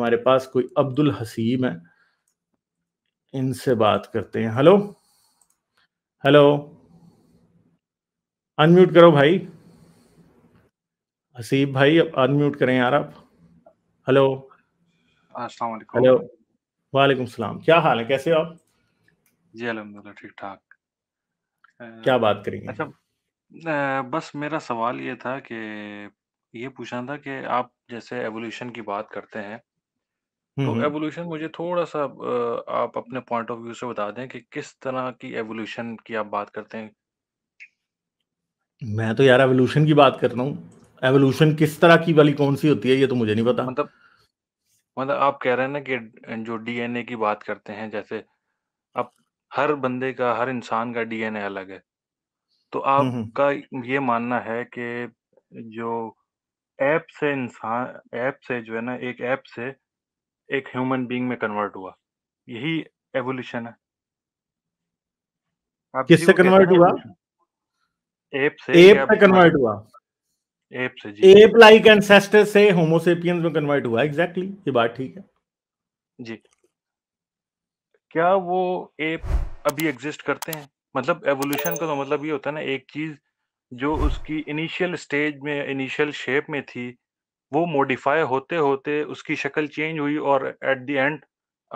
हमारे पास कोई अब्दुल हसीम है इनसे बात करते हैं हेलो हेलो अनम्यूट करो भाई हसीब भाई अब अनम्यूट करें यार आप हेलो हेलो वालेकुम सलाम क्या हाल है कैसे हो आप जी अलहमदुल्ला ठीक ठाक क्या बात करेंगे अच्छा बस मेरा सवाल ये था कि ये पूछना था कि आप जैसे एवोल्यूशन की बात करते हैं तो एवोल्यूशन हम्म, हम्म। मुझे थोड़ा सा आप अपने पॉइंट ऑफ व्यू से बता दें कि किस तरह की एवोल्यूशन की आप बात करते हैं? मैं तो यार एवोल्यूशन की बात कर रहा हूँ। एवोल्यूशन किस तरह की वाली कौन-सी होती है ये तो मुझे नहीं पता। मतलब मतलब आप कह रहे हैं ना कि जो डीएनए की बात करते हैं जैसे अब हर बंदे का, हर इंसान का डीएनए अलग है। तो हम्म, आपका ये मानना है कि जो ऐप से इंसान ऐप से जो है ना एक ऐप से एक ह्यूमन बीइंग में कन्वर्ट हुआ यही एवोल्यूशन है किससे कन्वर्ट हुआ एप से एप से कन्वर्ट हुआ एप से जी एप लाइक एंसेस्टर से होमोसेपियंस में कन्वर्ट हुआ एग्जैक्टली exactly, ये बात ठीक है जी क्या वो एप अभी एग्जिस्ट करते हैं मतलब एवोल्यूशन का तो मतलब ये होता है ना एक चीज जो उसकी इनिशियल स्टेज में इनिशियल शेप में थी वो मॉडिफाई होते होते उसकी शक्ल चेंज हुई और एट द एंड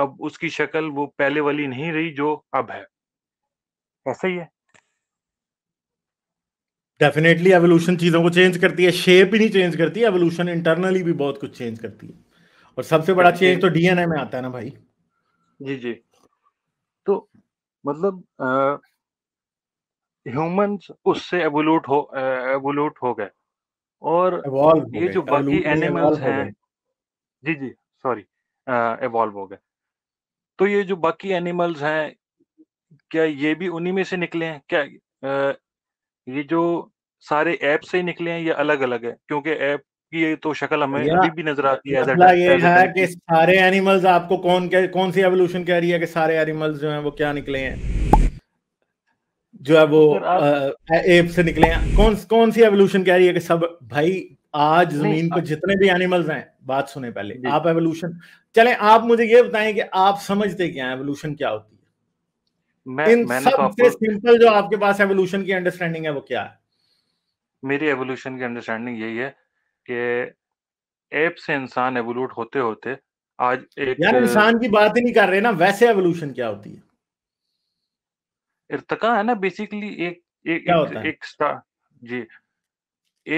अब उसकी शक्ल वो पहले वाली नहीं रही जो अब है ऐसा ही है डेफिनेटली एवोल्यूशन चीजों को चेंज करती है शेप ही नहीं चेंज करती एवोल्यूशन इंटरनली भी बहुत कुछ चेंज करती है और सबसे बड़ा चेंज तो डीएनए में आता है ना भाई जी जी तो मतलब ह्यूमंस उससे एवोल्यूट हो एवोल्यूट हो गए और ये जो बाकी एनिमल्स हैं जी जी सॉरी एवॉल्व हो गए तो ये जो बाकी एनिमल्स हैं क्या ये भी उन्हीं में से निकले हैं क्या आ, ये जो सारे ऐप से ही निकले हैं या अलग अलग है क्योंकि ऐप की तो शक्ल हमें अभी भी नजर आती है ये है कि सारे एनिमल्स आपको कौन कौन सी एवोल्यूशन कह रही है कि सारे एनिमल्स जो हैं वो क्या निकले हैं जो है वो एप से निकले हैं कौन कौन सी एवोल्यूशन कह रही है कि सब भाई आज जमीन पर जितने भी एनिमल्स हैं बात सुने पहले आप एवोल्यूशन चले आप मुझे ये बताएं कि आप समझते क्या है एवोल्यूशन क्या होती है मैं, इन सबसे तो सिंपल जो आपके पास एवोल्यूशन की अंडरस्टैंडिंग है वो क्या है मेरी एवोल्यूशन की अंडरस्टैंडिंग यही है कि एप से इंसान एवोल्यूट होते होते आज एक यार इंसान की बात ही नहीं कर रहे ना वैसे एवोल्यूशन क्या होती है इर्तका है ना बेसिकली एक एक क्या होता एक, स्टार जी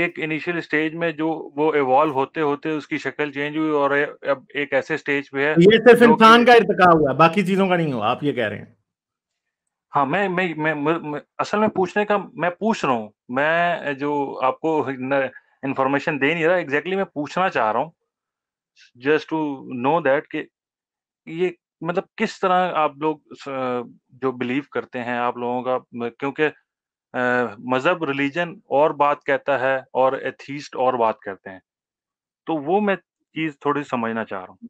एक इनिशियल स्टेज में जो वो इवॉल्व होते होते उसकी शक्ल चेंज हुई और अब एक ऐसे स्टेज पे है तो ये सिर्फ इंसान का इर्तका हुआ बाकी चीजों का नहीं हुआ आप ये कह रहे हैं हाँ मैं मैं मैं, मैं, मैं असल में पूछने का मैं पूछ रहा हूँ मैं जो आपको इंफॉर्मेशन दे नहीं रहा एग्जैक्टली exactly मैं पूछना चाह रहा हूँ जस्ट टू नो दैट कि ये मतलब किस तरह आप लोग जो बिलीव करते हैं आप लोगों का क्योंकि मजहब रिलीजन और बात कहता है और एथीस्ट और बात करते हैं तो वो मैं चीज थोड़ी समझना चाह रहा हूँ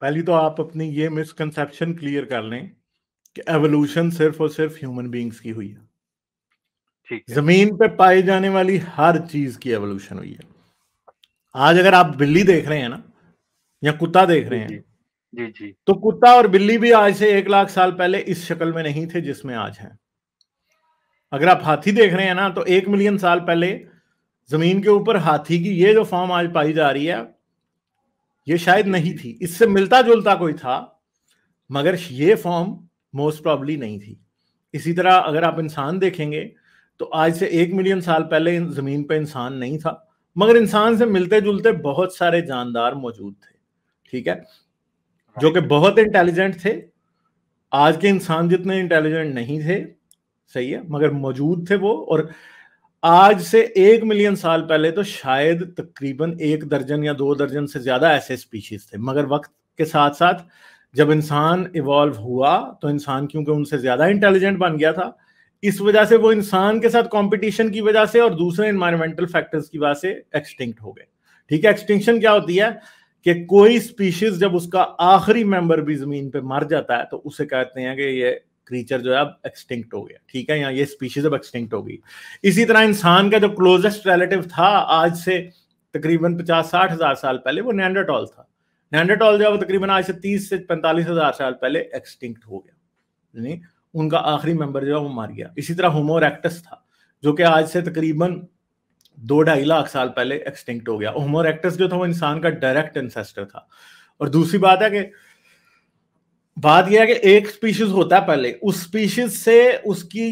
पहली तो आप अपनी ये मिसकंसेप्शन क्लियर कर लें कि एवोल्यूशन सिर्फ और सिर्फ ह्यूमन बींग्स की हुई है ठीक है। जमीन पे पाई जाने वाली हर चीज की एवोल्यूशन हुई है आज अगर आप बिल्ली देख रहे हैं ना या कुत्ता देख रहे हैं जी जी तो कुत्ता और बिल्ली भी आज से एक लाख साल पहले इस शक्ल में नहीं थे जिसमें आज है अगर आप हाथी देख रहे हैं ना तो एक मिलियन साल पहले जमीन के ऊपर हाथी की ये जो फॉर्म आज पाई जा रही है ये शायद नहीं थी इससे मिलता जुलता कोई था मगर ये फॉर्म मोस्ट प्रॉब्ली नहीं थी इसी तरह अगर आप इंसान देखेंगे तो आज से एक मिलियन साल पहले जमीन पर इंसान नहीं था मगर इंसान से मिलते जुलते बहुत सारे जानदार मौजूद थे ठीक है जो कि बहुत इंटेलिजेंट थे आज के इंसान जितने इंटेलिजेंट नहीं थे सही है मगर मौजूद थे वो और आज से एक मिलियन साल पहले तो शायद तकरीबन एक दर्जन या दो दर्जन से ज्यादा ऐसे स्पीशीज थे मगर वक्त के साथ साथ जब इंसान इवॉल्व हुआ तो इंसान क्योंकि उनसे ज्यादा इंटेलिजेंट बन गया था इस वजह से वो इंसान के साथ कंपटीशन की वजह से और दूसरे इन्वायरमेंटल फैक्टर्स की वजह से एक्सटिंक्ट हो गए ठीक है एक्सटिंक्शन क्या होती है कि कोई स्पीशीज जब उसका आखिरी मेंबर भी जमीन पे मर जाता है तो उसे कहते हैं कि ये क्रीचर जो है अब एक्सटिंक्ट हो गया ठीक है या ये स्पीशीज अब एक्सटिंक्ट हो गई इसी तरह इंसान का जो क्लोजेस्ट रिलेटिव था आज से तकरीबन पचास साठ हजार साल पहले वो नैंडाटॉल था नैंडाटॉल जो है वो तकरीबन आज से तीस से पैंतालीस हजार साल पहले एक्सटिंक्ट हो गया नहीं उनका आखिरी मेंबर जो है वो मर गया इसी तरह होमोरेक्टस था जो कि आज से तकरीबन दो ढाई लाख साल पहले एक्सटिंक्ट हो गया होमो जो था वो इंसान का डायरेक्ट इंसेस्टर था और दूसरी बात है कि बात यह है कि एक स्पीशीज होता है पहले उस स्पीशीज से उसकी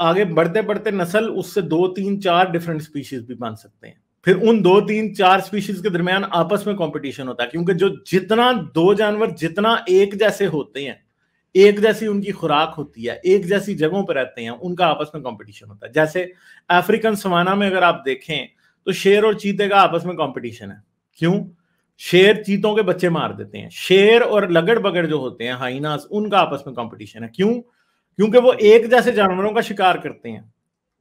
आगे बढ़ते बढ़ते नस्ल उससे दो तीन चार डिफरेंट स्पीशीज भी बन सकते हैं फिर उन दो तीन चार स्पीशीज के दरमियान आपस में कंपटीशन होता है क्योंकि जो जितना दो जानवर जितना एक जैसे होते हैं एक जैसी उनकी खुराक होती है एक जैसी जगहों पर रहते हैं उनका आपस में कंपटीशन होता है जैसे अफ्रीकन सवाना में अगर आप देखें तो शेर और चीते का आपस में कंपटीशन है क्यों शेर चीतों के बच्चे मार देते हैं शेर और लगड़ बगड़ जो होते हैं हाइनास उनका आपस में कंपटीशन है क्यों क्योंकि वो एक जैसे जानवरों का शिकार करते हैं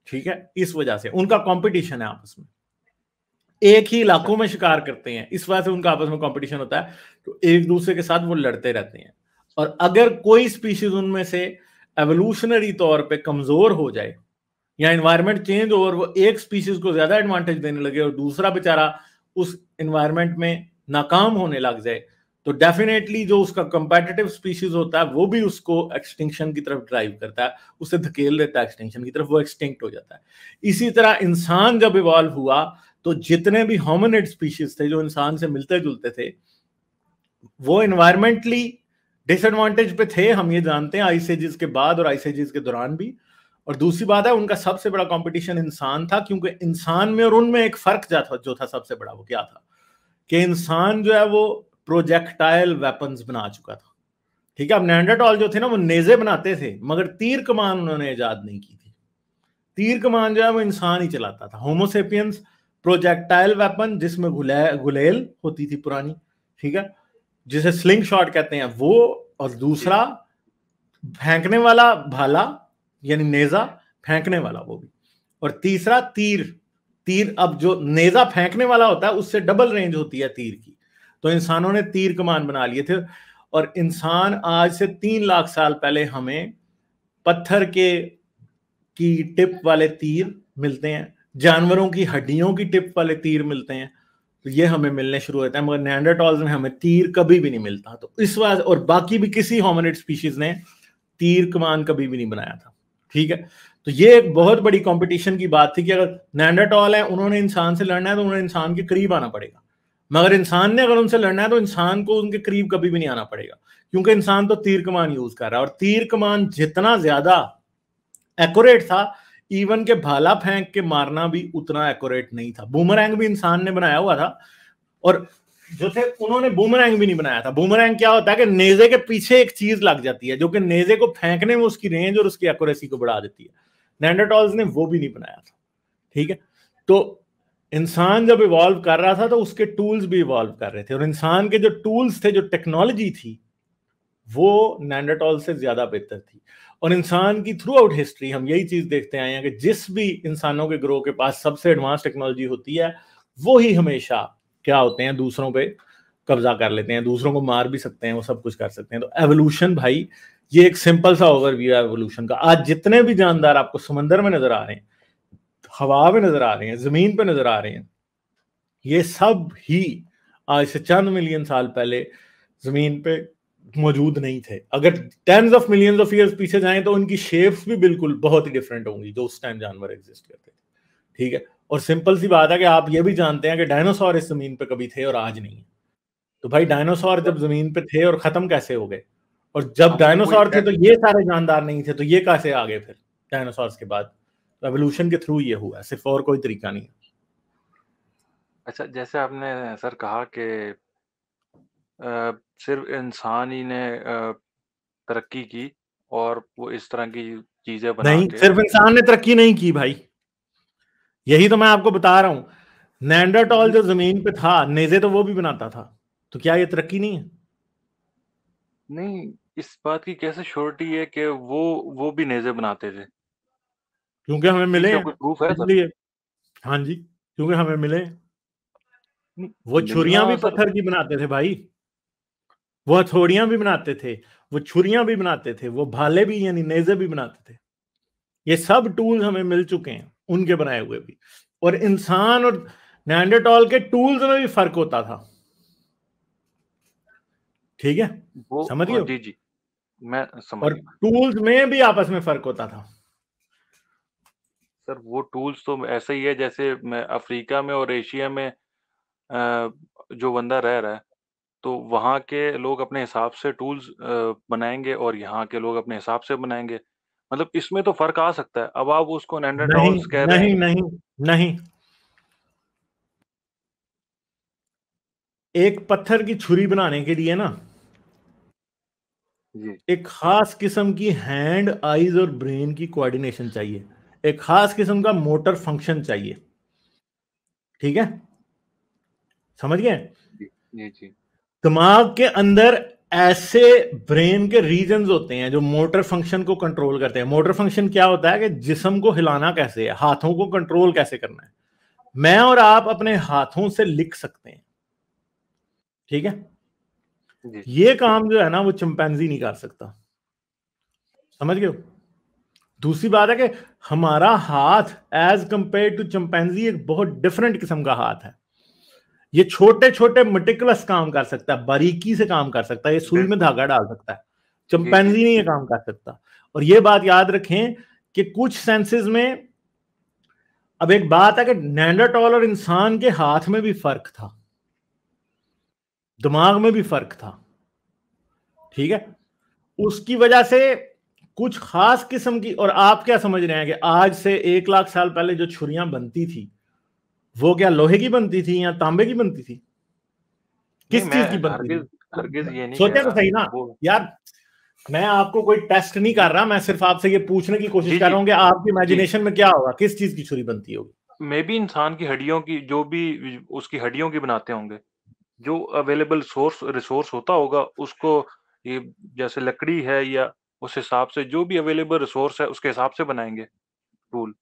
ठीक है इस वजह से उनका कंपटीशन है आपस में एक ही इलाकों में शिकार करते हैं इस वजह से उनका आपस में कंपटीशन होता है तो एक दूसरे के साथ वो लड़ते रहते हैं और अगर कोई स्पीशीज उनमें से एवोल्यूशनरी तौर पे कमजोर हो जाए या इन्वायरमेंट चेंज हो और वो एक स्पीशीज को ज्यादा एडवांटेज देने लगे और दूसरा बेचारा उस इन्वायरमेंट में नाकाम होने लग जाए तो डेफिनेटली जो उसका कंपेटेटिव स्पीशीज होता है वो भी उसको एक्सटिंक्शन की तरफ ड्राइव करता है उसे धकेल देता है एक्सटिंक्शन की तरफ वो एक्सटिंक्ट हो जाता है इसी तरह इंसान जब इवॉल्व हुआ तो जितने भी होमिनेट स्पीशीज थे जो इंसान से मिलते जुलते थे वो इन्वायरमेंटली डिसएडवांटेज पे थे हम ये जानते हैं आईसीजीज के बाद और आईसीजीज के दौरान भी और दूसरी बात है उनका सबसे बड़ा कंपटीशन इंसान था क्योंकि इंसान में और उनमें एक फर्क जा था जो था सबसे बड़ा वो क्या था कि इंसान जो है वो प्रोजेक्टाइल वेपन्स बना चुका था ठीक है अब नैंडाटॉल जो थे ना वो नेजे बनाते थे मगर तीर कमान उन्होंने ईजाद नहीं की थी तीर कमान जो है वो इंसान ही चलाता था होमोसेपियंस प्रोजेक्टाइल वेपन जिसमें गुलेल होती थी पुरानी ठीक है जिसे स्लिंग शॉट कहते हैं वो और दूसरा फेंकने वाला भाला यानी नेजा फेंकने वाला वो भी और तीसरा तीर तीर अब जो नेजा फेंकने वाला होता है उससे डबल रेंज होती है तीर की तो इंसानों ने तीर कमान बना लिए थे और इंसान आज से तीन लाख साल पहले हमें पत्थर के की टिप वाले तीर मिलते हैं जानवरों की हड्डियों की टिप वाले तीर मिलते हैं तो ये हमें मिलने शुरू होता है मगर नैंडाटॉल्स में हमें तीर कभी भी नहीं मिलता तो इस वजह और बाकी भी किसी होमिनेट स्पीशीज ने तीर कमान कभी भी नहीं बनाया था ठीक है तो ये एक बहुत बड़ी कंपटीशन की बात थी कि अगर नैंडाटॉल है उन्होंने इंसान से लड़ना है तो उन्हें इंसान के करीब आना पड़ेगा मगर इंसान ने अगर उनसे लड़ना है तो इंसान को उनके करीब कभी भी नहीं आना पड़ेगा क्योंकि इंसान तो तीर कमान यूज कर रहा है और तीर कमान जितना ज्यादा एक्यूरेट था इवन के भाला फेंक के मारना भी उतना एक्यूरेट नहीं था बूमरैंग भी इंसान ने बनाया हुआ था और जो थे उन्होंने बूमरैंग भी नहीं बनाया था बूमरैंग क्या होता है कि नेजे के पीछे एक चीज लग जाती है जो कि नेजे को फेंकने में उसकी रेंज और उसकी एक्यूरेसी को बढ़ा देती है नैंडरटॉल्स ने वो भी नहीं बनाया था ठीक है तो इंसान जब इवॉल्व कर रहा था तो उसके टूल्स भी इवॉल्व कर रहे थे और इंसान के जो टूल्स थे जो टेक्नोलॉजी थी वो नैंडरटॉल से ज्यादा बेहतर थी और इंसान की थ्रू आउट हिस्ट्री हम यही चीज देखते आए हैं कि जिस भी इंसानों के ग्रोह के पास सबसे एडवांस टेक्नोलॉजी होती है वो ही हमेशा क्या होते हैं दूसरों पे कब्जा कर लेते हैं दूसरों को मार भी सकते हैं वो सब कुछ कर सकते हैं तो एवोल्यूशन भाई ये एक सिंपल सा ओवरव्यू है एवोल्यूशन का आज जितने भी जानदार आपको समंदर में नजर आ रहे हैं हवा में नजर आ रहे हैं जमीन पे नजर आ रहे हैं ये सब ही आज से चंद मिलियन साल पहले जमीन पे मौजूद नहीं थे अगर tens of millions of years पीछे जाएं तो उनकी शेप्स भी बिल्कुल बहुत ही डिफरेंट होंगी जो उस टाइम जानवर एग्जिस्ट करते थे ठीक है और सिंपल सी बात है कि आप ये भी जानते हैं कि डायनासोर इस जमीन पर कभी थे और आज नहीं तो भाई डायनासोर जब जमीन पर थे और खत्म कैसे हो गए और जब डायनासोर थे तो ये सारे जानदार नहीं थे तो ये कैसे आ गए फिर डायनासोर के बाद रेवोल्यूशन तो के थ्रू ये हुआ सिर्फ और कोई तरीका नहीं अच्छा जैसे आपने सर कहा कि सिर्फ इंसान ही ने तरक्की की और वो इस तरह की चीजें बना नहीं सिर्फ इंसान ने तरक्की नहीं की भाई यही तो मैं आपको बता रहा हूं नैंडरटॉल हम्म। जो जमीन पे था नेजे तो वो भी बनाता था तो क्या ये तरक्की नहीं है नहीं इस बात की कैसे श्योरिटी है कि वो वो भी नेजे बनाते थे क्योंकि हमें मिले प्रूफ है हाँ जी क्योंकि हमें मिले वो छुरियां हाँ भी पत्थर की बनाते थे भाई वो हथौड़ियां भी बनाते थे वो छुरियां भी बनाते थे वो भाले भी यानी नेजे भी बनाते थे ये सब टूल्स हमें मिल चुके हैं उनके बनाए हुए भी और इंसान और नैंडरटॉल के टूल्स में भी फर्क होता था ठीक है समझ गए जी जी मैं समझ और टूल्स में भी आपस में फर्क होता था सर वो टूल्स तो ऐसा ही है जैसे अफ्रीका में और एशिया में जो बंदा रह रहा है तो वहाँ के लोग अपने हिसाब से टूल्स बनाएंगे और यहाँ के लोग अपने हिसाब से बनाएंगे मतलब इसमें तो फ़र्क आ सकता है। अब आप उसको नहीं, कह नहीं, रहे हैं। नहीं, नहीं। एक पत्थर की छुरी बनाने के लिए ना एक खास किस्म की हैंड, आइज़ और ब्रेन की कोऑर्डिनेशन चाहिए। एक खास किस्म का मोटर फंक्शन चाहिए। ठीक है? समझ गए? जी। जी। दिमाग के अंदर ऐसे ब्रेन के रीजन होते हैं जो मोटर फंक्शन को कंट्रोल करते हैं मोटर फंक्शन क्या होता है कि जिसम को हिलाना कैसे है हाथों को कंट्रोल कैसे करना है मैं और आप अपने हाथों से लिख सकते हैं ठीक है ये काम जो है ना वो चिंपैनजी नहीं कर सकता समझ गए दूसरी बात है कि हमारा हाथ एज कंपेयर टू चिंपैनजी एक बहुत डिफरेंट किस्म का हाथ है ये छोटे छोटे मटिकुलस काम कर सकता है बारीकी से काम कर सकता है ये सुई में धागा डाल सकता है चंपैनजी नहीं ये काम कर सकता और ये बात याद रखें कि कुछ सेंसेस में अब एक बात है कि नैंडाटॉल और इंसान के हाथ में भी फर्क था दिमाग में भी फर्क था ठीक है उसकी वजह से कुछ खास किस्म की और आप क्या समझ रहे हैं कि आज से एक लाख साल पहले जो छुरियां बनती थी वो क्या लोहे की बनती थी या तांबे की बनती थी किस चीज की बनती थी सोचा तो सही ना यार मैं आपको कोई टेस्ट नहीं कर रहा मैं सिर्फ आपसे ये पूछने की कोशिश कर रहा हूँ कि आपकी इमेजिनेशन में क्या होगा किस चीज की छुरी बनती होगी मे भी इंसान की हड्डियों की जो भी उसकी हड्डियों की बनाते होंगे जो अवेलेबल सोर्स रिसोर्स होता होगा उसको ये जैसे लकड़ी है या उस हिसाब से जो भी अवेलेबल रिसोर्स है उसके हिसाब से बनाएंगे टूल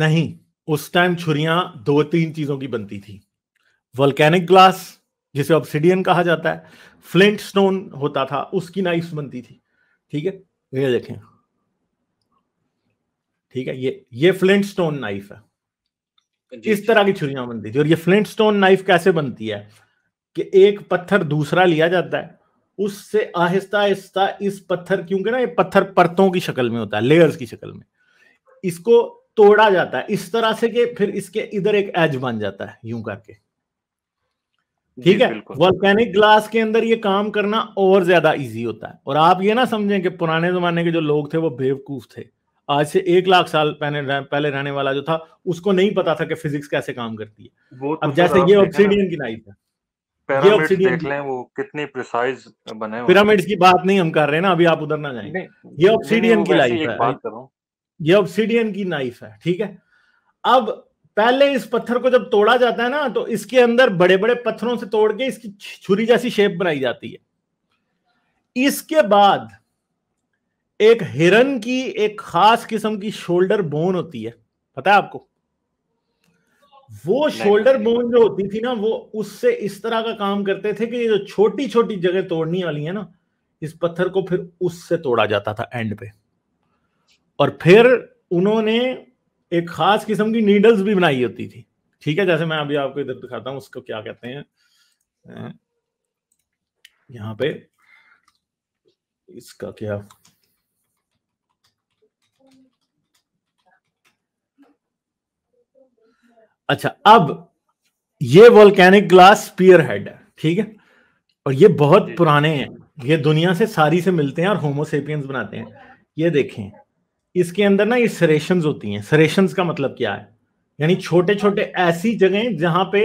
नहीं उस टाइम छुरियां दो तीन चीजों की बनती थी वल्केनिक ग्लास जिसे ऑब्सिडियन कहा जाता है फ्लिंट स्टोन होता था उसकी नाइफ बनती थी ठीक है ये देखें ठीक है ये ये फ्लिंट स्टोन नाइफ है इस तरह की छुरियां बनती थी और ये फ्लिंट स्टोन नाइफ कैसे बनती है कि एक पत्थर दूसरा लिया जाता है उससे आहिस्ता आहिस्ता इस पत्थर क्योंकि ना ये पत्थर परतों की शक्ल में होता है लेयर्स की शक्ल में इसको तोड़ा जाता है इस तरह से कि फिर इसके इधर एक एज बन जाता है यूं करके ठीक है वॉल्केनिक ग्लास के अंदर ये काम करना और ज्यादा इजी होता है और आप ये ना समझें कि पुराने जमाने के जो लोग थे वो बेवकूफ थे आज से एक लाख साल पहले पहले रहने वाला जो था उसको नहीं पता था कि फिजिक्स कैसे काम करती है वो तो अब जैसे ये ऑक्सीडियन की लाइफ है पिरामिड्स देख वो कितने प्रिसाइज बने पिरामिड्स की बात नहीं हम कर रहे हैं ना अभी आप उधर ना जाएं ये ऑक्सीडियन की लाइफ है ये ऑब्सिडियन की नाइफ है ठीक है अब पहले इस पत्थर को जब तोड़ा जाता है ना तो इसके अंदर बड़े बड़े पत्थरों से तोड़ के इसकी छुरी जैसी शेप बनाई जाती है इसके बाद एक हिरन की एक खास किस्म की शोल्डर बोन होती है पता है आपको वो शोल्डर बोन जो होती थी ना वो उससे इस तरह का काम करते थे कि ये जो छोटी छोटी जगह तोड़ने वाली है ना इस पत्थर को फिर उससे तोड़ा जाता था एंड पे और फिर उन्होंने एक खास किस्म की नीडल्स भी बनाई होती थी ठीक है जैसे मैं अभी आपको इधर दिखाता हूँ उसको क्या कहते हैं अं, यहाँ पे इसका क्या अच्छा अब ये वॉलकैनिक ग्लास स्पीयर हेड है ठीक है और ये बहुत पुराने हैं ये दुनिया से सारी से मिलते हैं और होमोसेपियंस बनाते हैं ये देखें इसके अंदर ना ये सरेशन होती हैं सरेशन का मतलब क्या है यानी छोटे छोटे ऐसी जगह जहां पे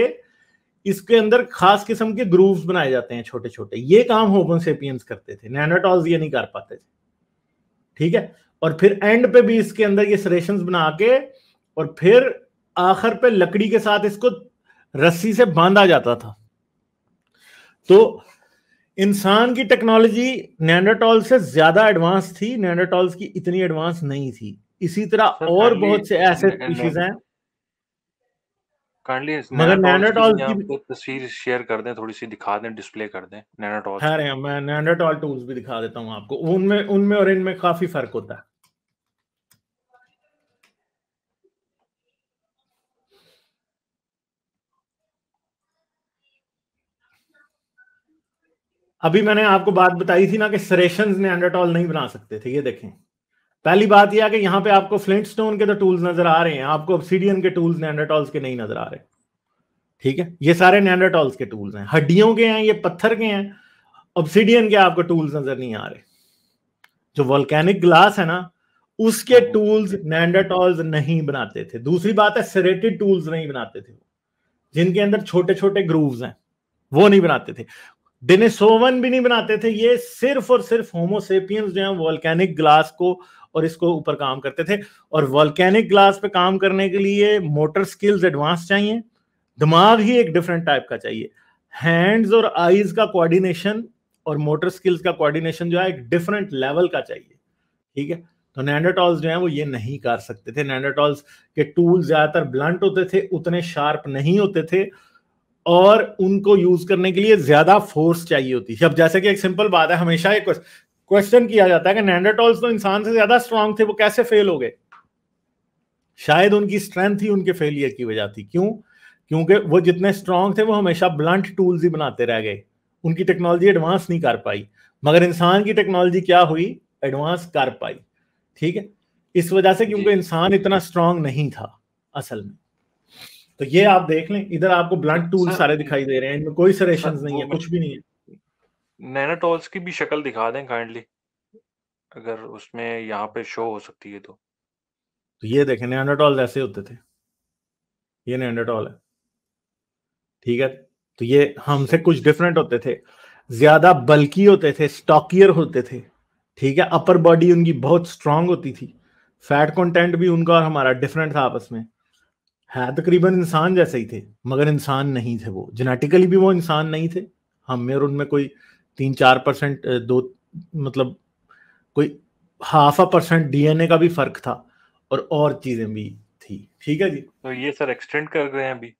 इसके अंदर खास किस्म के ग्रूव बनाए जाते हैं छोटे छोटे ये काम सेपियंस करते थे नैनाटॉल्स ये नहीं कर पाते थे ठीक है और फिर एंड पे भी इसके अंदर ये सरेशन बना के और फिर आखिर पे लकड़ी के साथ इसको रस्सी से बांधा जाता था तो इंसान की टेक्नोलॉजी नैंडाटॉल से ज्यादा एडवांस थी नैंडाटॉल्स की इतनी एडवांस नहीं थी इसी तरह और बहुत से ऐसे स्पीशीज हैं मगर नैनाटॉल की तस्वीर शेयर कर दें थोड़ी सी दिखा दें डिस्प्ले कर दें नैनाटॉल हाँ मैं नैनाटॉल टूल्स भी दिखा देता हूं आपको उनमें उनमें और इनमें काफी फर्क होता है अभी मैंने आपको बात बताई थी ना कि सरेशन ने अंडरटॉल नहीं बना सकते थे ये देखें पहली बात यह कि यहां पे आपको फ्लिंट स्टोन के तो टूल्स नजर आ रहे हैं आपको ऑब्सीडियन के टूल्स नैंडरटॉल्स के नहीं नजर आ रहे ठीक है ये सारे नैंडरटॉल्स के टूल्स हैं हड्डियों के हैं ये पत्थर के हैं ऑब्सीडियन के आपको टूल्स नजर नहीं आ रहे जो वॉल्केनिक ग्लास है ना उसके टूल्स नैंडरटॉल्स नहीं बनाते थे दूसरी बात है सरेटेड टूल्स नहीं बनाते थे जिनके अंदर छोटे छोटे ग्रूव्स हैं वो नहीं बनाते थे डिनेसोवन भी नहीं बनाते थे ये सिर्फ और सिर्फ होमोसेपियंस जो है वॉल्केनिक ग्लास को और इसको ऊपर काम करते थे और वॉल्केनिक ग्लास पे काम करने के लिए मोटर स्किल्स एडवांस चाहिए दिमाग ही एक डिफरेंट टाइप का चाहिए हैंड्स और आईज का कोऑर्डिनेशन और मोटर स्किल्स का कोऑर्डिनेशन जो है एक डिफरेंट लेवल का चाहिए ठीक है तो नैंडाटॉल्स जो है वो ये नहीं कर सकते थे नैंडाटॉल्स के टूल ज्यादातर ब्लंट होते थे उतने शार्प नहीं होते थे और उनको यूज करने के लिए ज्यादा फोर्स चाहिए होती है अब जैसे कि एक सिंपल बात है हमेशा एक क्वेश्चन किया जाता है कि नैंडाटॉल्स तो इंसान से ज्यादा स्ट्रांग थे वो कैसे फेल हो गए शायद उनकी स्ट्रेंथ ही उनके फेलियर की वजह थी क्यों क्योंकि वो जितने स्ट्रांग थे वो हमेशा ब्लंट टूल्स ही बनाते रह गए उनकी टेक्नोलॉजी एडवांस नहीं कर पाई मगर इंसान की टेक्नोलॉजी क्या हुई एडवांस कर पाई ठीक है इस वजह से क्योंकि इंसान इतना स्ट्रांग नहीं था असल में तो ये आप देख लें इधर आपको ब्लड टूल सारे दिखाई दे रहे हैं इनमें कोई सरेशन नहीं है कुछ भी नहीं है नैनाटोल्स की भी शक्ल दिखा दें काइंडली अगर उसमें यहाँ पे शो हो सकती है तो तो ये देखें नैनाटोल ऐसे होते थे ये नैनाटोल है ठीक है तो ये हमसे कुछ डिफरेंट होते थे ज्यादा बल्कि होते थे स्टॉकियर होते थे ठीक है अपर बॉडी उनकी बहुत स्ट्रांग होती थी फैट कंटेंट भी उनका और हमारा डिफरेंट था आपस में है तकरीबन इंसान जैसे ही थे मगर इंसान नहीं थे वो जेनेटिकली भी वो इंसान नहीं थे हम में और उनमें कोई तीन चार परसेंट दो मतलब कोई हाफ अ परसेंट डीएनए का भी फर्क था और और चीजें भी थी ठीक है जी तो ये सर एक्सटेंड कर गए हैं अभी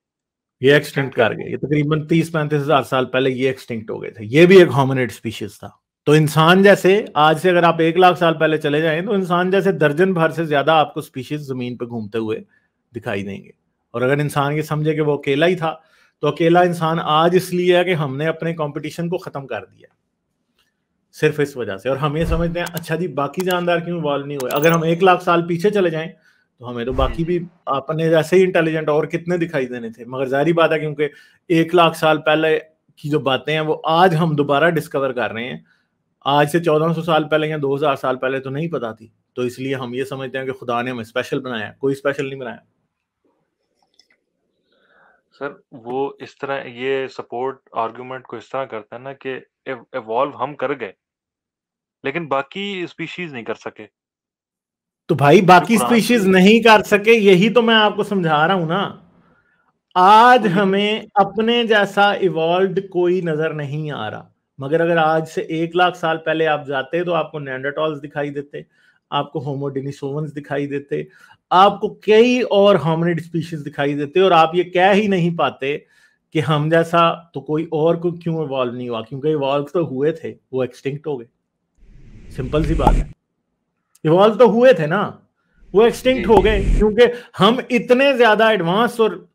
ये एक्सटेंड कर गए ये तकरीबन तीस पैंतीस हजार साल पहले ये एक्सटिंक्ट हो गए थे ये भी एक हॉमनेट स्पीशीज था तो इंसान जैसे आज से अगर आप एक लाख साल पहले चले जाएं तो इंसान जैसे दर्जन भर से ज्यादा आपको स्पीशीज जमीन पर घूमते हुए दिखाई देंगे और अगर इंसान ये समझे कि वो अकेला ही था तो अकेला इंसान आज इसलिए है कि हमने अपने कंपटीशन को ख़त्म कर दिया सिर्फ इस वजह से और हम ये समझते हैं अच्छा जी बाकी जानदार क्यों इन्वॉल्व नहीं हुए अगर हम एक लाख साल पीछे चले जाएं तो हमें तो बाकी भी अपने जैसे ही इंटेलिजेंट और कितने दिखाई देने थे मगर जारी बात है क्योंकि एक लाख साल पहले की जो बातें हैं वो आज हम दोबारा डिस्कवर कर रहे हैं आज से 1400 साल पहले या 2000 साल पहले तो नहीं पता थी तो इसलिए हम ये समझते हैं कि खुदा ने हमें स्पेशल बनाया कोई स्पेशल नहीं बनाया सर वो इस तरह ये सपोर्ट आर्गुमेंट को इस तरह करता है ना कि एवॉल्व हम कर गए लेकिन बाकी स्पीशीज नहीं कर सके तो भाई बाकी स्पीशीज नहीं कर सके यही तो मैं आपको समझा रहा हूं ना आज तो हमें अपने जैसा इवॉल्व कोई नजर नहीं आ रहा मगर अगर आज से एक लाख साल पहले आप जाते तो आपको नैंडाटॉल्स दिखाई देते आपको होमोडिनिसोवंस दिखाई देते आपको कई और होमिनिड स्पीशीज दिखाई देते और आप ये कह ही नहीं पाते कि हम जैसा तो कोई और को क्यों इवॉल्व नहीं हुआ क्योंकि इवॉल्व तो हुए थे वो एक्सटिंक्ट हो गए सिंपल सी बात है इवॉल्व तो हुए थे ना वो एक्सटिंक्ट हो गए क्योंकि हम इतने ज्यादा एडवांस और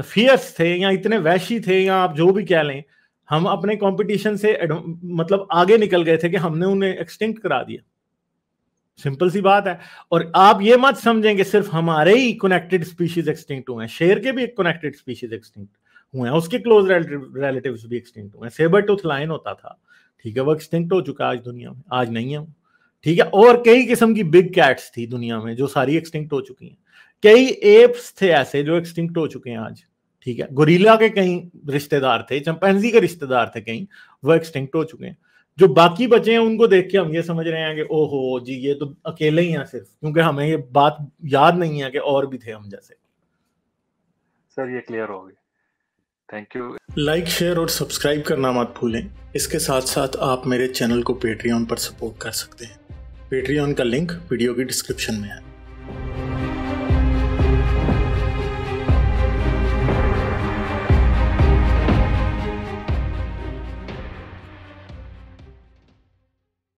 फियर्स थे या इतने वैशी थे या आप जो भी कह लें हम अपने कंपटीशन से मतलब आगे निकल गए थे कि हमने उन्हें एक्सटिंक्ट करा दिया सिंपल सी बात है और आप ये मत समझेंगे सिर्फ हमारे ही कनेक्टेड स्पीशीज एक्सटिंक्ट हुए हैं शेर के भी कनेक्टेड स्पीशीज एक्सटिंक्ट हुए हैं उसके क्लोज रिलेटिव्स भी एक्सटिंक्ट हुए हैं सेबर टूथ लाइन होता था ठीक है वो एक्सटिंक्ट हो चुका है आज दुनिया में आज नहीं है ठीक है और कई किस्म की बिग कैट्स थी दुनिया में जो सारी एक्सटिंक्ट हो चुकी हैं कई एप्स थे ऐसे जो एक्सटिंक्ट हो चुके हैं आज ठीक है गोरीला के कई रिश्तेदार थे चंपैंजी के रिश्तेदार थे कई वो एक्सटिंक्ट हो चुके हैं जो बाकी बचे हैं उनको देख के हम ये समझ रहे हैं कि ओहो जी ये तो अकेले ही हैं सिर्फ क्योंकि हमें ये बात याद नहीं है कि और भी थे हम जैसे सर ये क्लियर हो गई थैंक यू लाइक शेयर और सब्सक्राइब करना मत भूलें इसके साथ साथ आप मेरे चैनल को पेट्रियन पर सपोर्ट कर सकते हैं पेट्रियन का लिंक वीडियो की डिस्क्रिप्शन में है